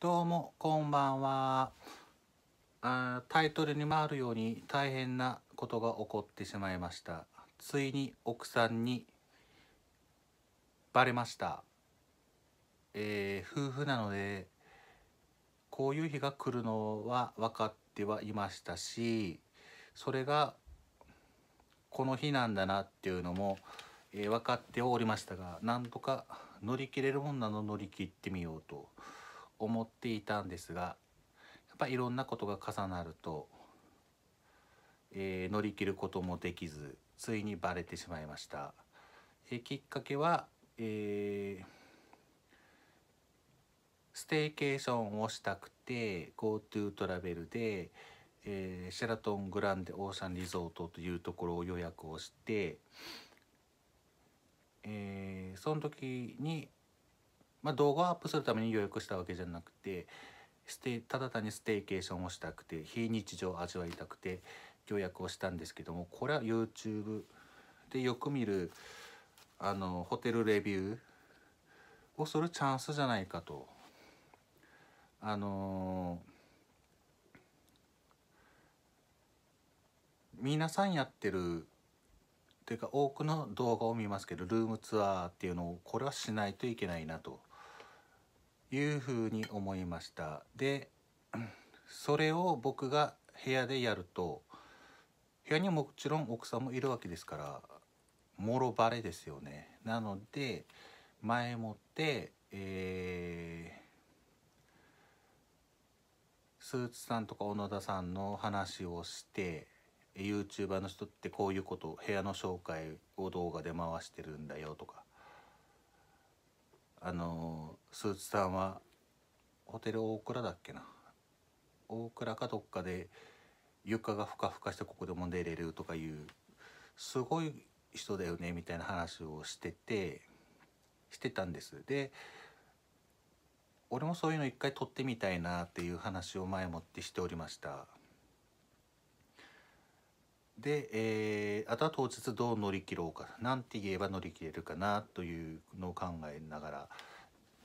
どうもこんばんはあタイトルにもあるように大変なことが起こってしまいましたついに奥さんにバレましたえー、夫婦なのでこういう日が来るのは分かってはいましたしそれがこの日なんだなっていうのも、えー、分かっておりましたがなんとか乗り切れるもんなの乗り切ってみようと。思っていたんですがやっぱいろんなことが重なると、えー、乗り切ることもできずついにバレてしまいました。えー、きっかけは、えー、ステーケーションをしたくて GoTo トラベルで、えー、シェラトングランデオーシャンリゾートというところを予約をして、えー、その時にまあ、動画をアップするために予約したわけじゃなくてステただ単にステーケーションをしたくて非日常を味わいたくて予約をしたんですけどもこれは YouTube でよく見るあのホテルレビューをするチャンスじゃないかと。あのー、皆さんやってるっていうか多くの動画を見ますけどルームツアーっていうのをこれはしないといけないなというふうに思いましたでそれを僕が部屋でやると部屋にもちろん奥さんもいるわけですからもろバレですよねなので前もって、えー、スーツさんとか小野田さんの話をして YouTuber の人ってこういうこと部屋の紹介を動画で回してるんだよとかあのスーツさんはホテル大倉だっけな大倉かどっかで床がふかふかしてここでも出れるとかいうすごい人だよねみたいな話をしててしてたんですで俺もそういうの一回撮ってみたいなっていう話を前もってしておりましたで、えー、あとは当日どう乗り切ろうかなんて言えば乗り切れるかなというのを考えながら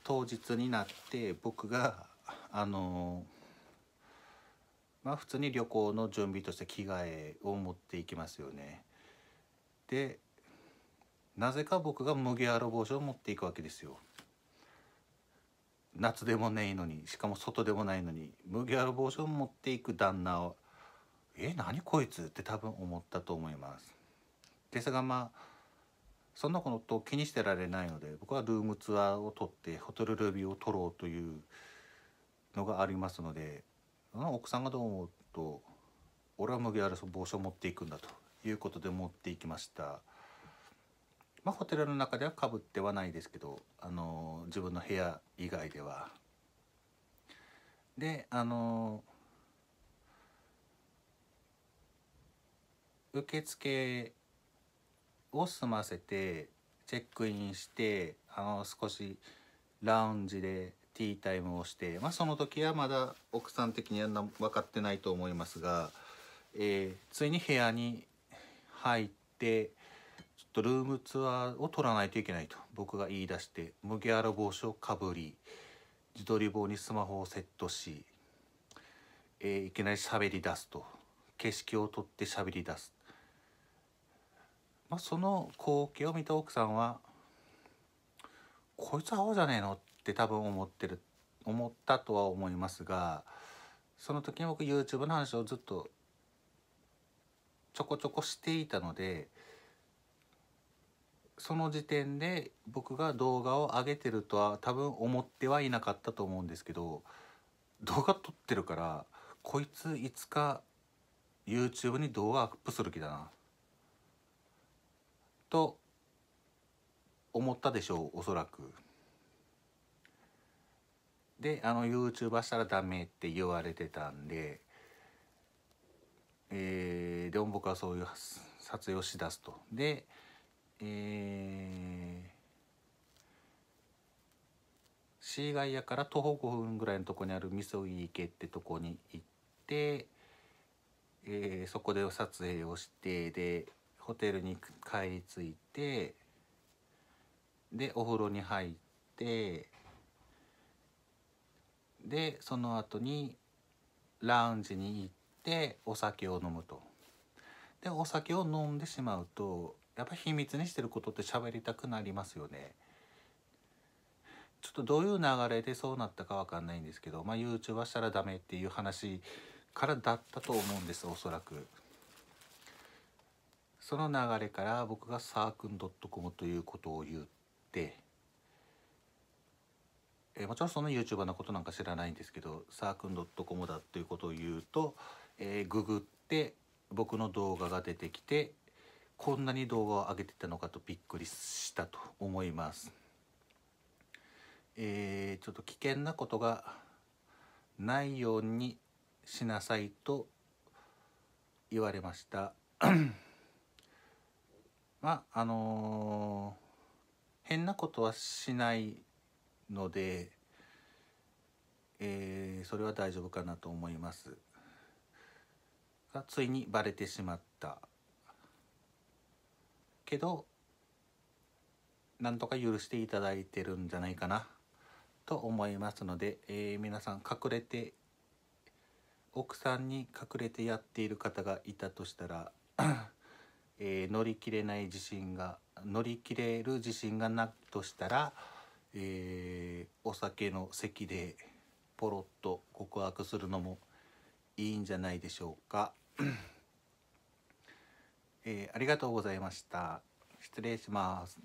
当日になって僕があのまあ普通に旅行の準備として着替えを持っていきますよね。でなぜか僕が麦わら帽子を持っていくわけですよ。夏でもねえのにしかも外でもないのに麦わら帽子を持っていく旦那を「え何こいつ?」って多分思ったと思います。ですがまあそんなことを気にしてられないので僕はルームツアーを取ってホテルルビーを取ろうというのがありますので奥さんがどう思うと俺は麦わら帽子を持っていくんだということで持っていきました。まあ、ホテルの中ではかぶってはないですけど、あの自分の部屋以外では。であの受付を済ませてチェックインしてあの少しラウンジでティータイムをして、まあ、その時はまだ奥さん的には分かってないと思いますが、えー、ついに部屋に入ってちょっとルームツアーを取らないといけないと僕が言い出して麦わら帽子をかぶり自撮り棒にスマホをセットし、えー、いきなり喋り出すと景色を撮って喋り出すまあ、その光景を見た奥さんは「こいつ青じゃねえの?」って多分思ってる思ったとは思いますがその時に僕 YouTube の話をずっとちょこちょこしていたのでその時点で僕が動画を上げてるとは多分思ってはいなかったと思うんですけど動画撮ってるからこいついつか YouTube に動画アップする気だなと思ったでしょうおそらく。であの YouTuber したらダメって言われてたんで、えー、でも僕はそういう撮影をしだすと。で、えー、市イやから徒歩5分ぐらいのとこにあるみそぎ池ってとこに行って、えー、そこで撮影をしてでホテルに帰り着いてでお風呂に入ってでその後にラウンジに行ってお酒を飲むと。でお酒を飲んでしまうとやっぱ秘密にしてることって喋りたくなりますよね。ちょっとどういう流れでそうなったかわかんないんですけど、まあ、YouTube はしたらダメっていう話からだったと思うんですおそらく。その流れから僕がサークンドットコムということを言って、えー、もちろんその YouTuber のことなんか知らないんですけどサークンドットコムだということを言うと、えー、ググって僕の動画が出てきてこんなに動画を上げてたのかとびっくりしたと思います。えー、ちょっと危険なことがないようにしなさいと言われました。まああのー、変なことはしないので、えー、それは大丈夫かなと思いますがついにバレてしまったけどなんとか許していただいてるんじゃないかなと思いますので、えー、皆さん隠れて奥さんに隠れてやっている方がいたとしたらえー、乗り切れない自信が乗り切れる自信がなくとしたら、えー、お酒の席でポロッと告白するのもいいんじゃないでしょうか、えー、ありがとうございました失礼します